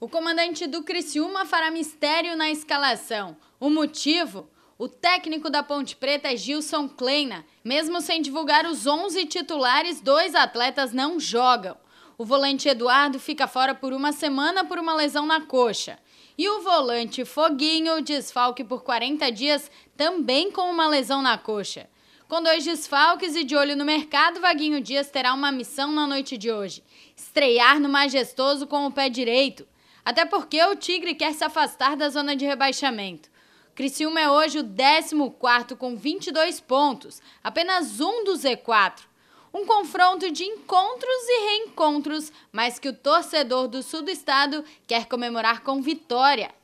O comandante do Criciúma fará mistério na escalação. O motivo? O técnico da Ponte Preta é Gilson Kleina. Mesmo sem divulgar os 11 titulares, dois atletas não jogam. O volante Eduardo fica fora por uma semana por uma lesão na coxa. E o volante Foguinho, desfalque por 40 dias, também com uma lesão na coxa. Com dois desfalques e de olho no mercado, Vaguinho Dias terá uma missão na noite de hoje: estrear no Majestoso com o pé direito. Até porque o Tigre quer se afastar da zona de rebaixamento. Criciúma é hoje o 14 com 22 pontos, apenas um do Z4. Um confronto de encontros e reencontros, mas que o torcedor do sul do estado quer comemorar com vitória.